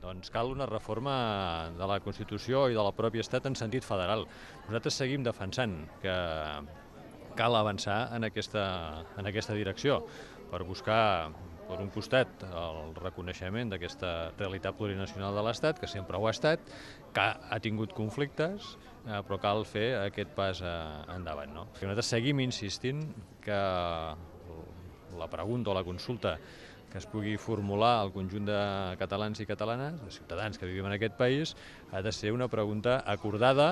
Doncs cal una reforma de la Constitució i de la pròpia Estat en sentit federal. Nosaltres seguim defensant que cal avançar en aquesta, en aquesta direcció per buscar per un costat el reconeixement d'aquesta realitat plurinacional de l'Estat, que sempre ho ha estat, que ha tingut conflictes, eh, però cal fer aquest pas eh, endavant. No? Nosaltres seguim insistint que la pregunta o la consulta que es pugui formular al conjunt de catalans i catalanes, de ciutadans que vivim en aquest país, ha de ser una pregunta acordada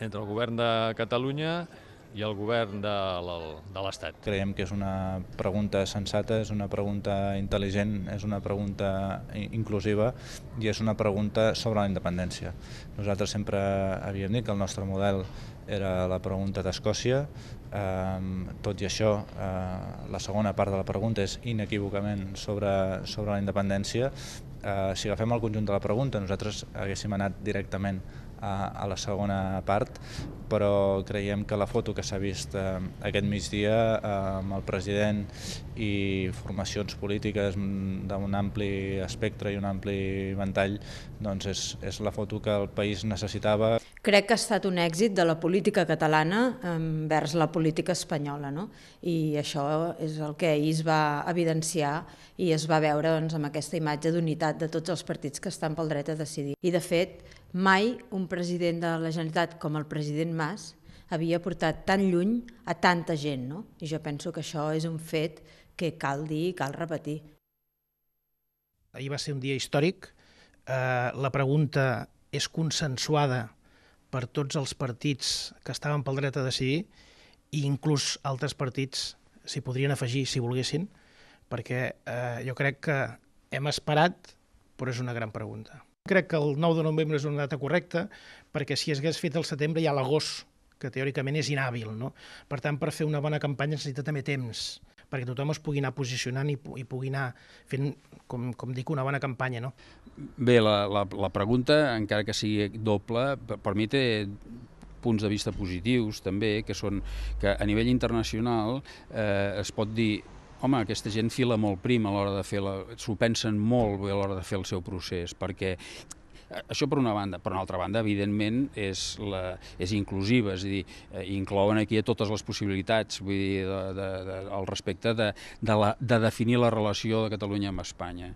entre el govern de Catalunya, i el govern de l'Estat. Creiem que és una pregunta sensata, és una pregunta intel·ligent, és una pregunta inclusiva i és una pregunta sobre la independència. Nosaltres sempre havíem dit que el nostre model era la pregunta d'Escòcia. Ehm, tot i això, eh, la segona part de la pregunta és inequívocament sobre, sobre la independència. Eh, si agafem el conjunt de la pregunta, nosaltres haguéssim anat directament a, a la segona part, però creiem que la foto que s'ha vist eh, aquest migdia eh, amb el president i formacions polítiques d'un ampli espectre i un ampli ventall doncs és, és la foto que el país necessitava crec que ha estat un èxit de la política catalana vers la política espanyola, no? i això és el que ahir es va evidenciar i es va veure doncs, amb aquesta imatge d'unitat de tots els partits que estan pel dret a decidir. I de fet, mai un president de la Generalitat com el president Mas havia portat tan lluny a tanta gent, no? i jo penso que això és un fet que cal dir i cal repetir. Ahir va ser un dia històric, eh, la pregunta és consensuada per tots els partits que estaven pel dret a decidir i inclús altres partits s'hi podrien afegir si volguessin, perquè eh, jo crec que hem esperat, però és una gran pregunta. Crec que el 9 de novembre és una data correcta, perquè si es hagués fet el setembre hi ha l'agost, que teòricament és inhàbil. No? Per tant, per fer una bona campanya necessita també temps perquè tothom es pugui anar posicionant i, i pugui anar fent, com, com dic, una bona campanya. No? Bé, la, la, la pregunta, encara que sigui doble, per, per mi té punts de vista positius també, que són que a nivell internacional eh, es pot dir home, aquesta gent fila molt prim a l'hora de fer la... s'ho pensen molt bé a l'hora de fer el seu procés, perquè això per una banda. Per una altra banda, evidentment, és, la, és inclusiva, és a dir, eh, inclouen aquí a totes les possibilitats, vull dir, de, de, de, al respecte de, de, la, de definir la relació de Catalunya amb Espanya.